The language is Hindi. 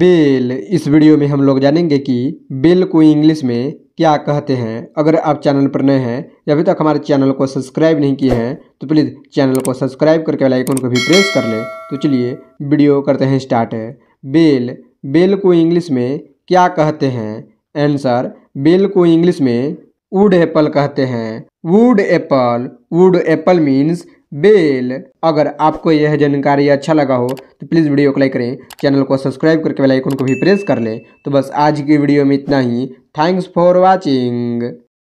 बेल इस वीडियो में हम लोग जानेंगे कि बेल को इंग्लिश में क्या कहते हैं अगर आप चैनल पर नए हैं या अभी तक हमारे चैनल को सब्सक्राइब नहीं किए हैं तो प्लीज़ चैनल को सब्सक्राइब करके वाला आइकन को भी प्रेस कर लें तो चलिए वीडियो करते हैं स्टार्ट है बेल बेल को इंग्लिश में क्या कहते हैं आंसर बेल को इंग्लिश में वुड एप्पल कहते हैं wood apple wood apple means बेल अगर आपको यह जानकारी अच्छा लगा हो तो प्लीज़ वीडियो को लाइक करें चैनल को सब्सक्राइब करके बेल आइकन को भी प्रेस कर लें तो बस आज की वीडियो में इतना ही थैंक्स फॉर वॉचिंग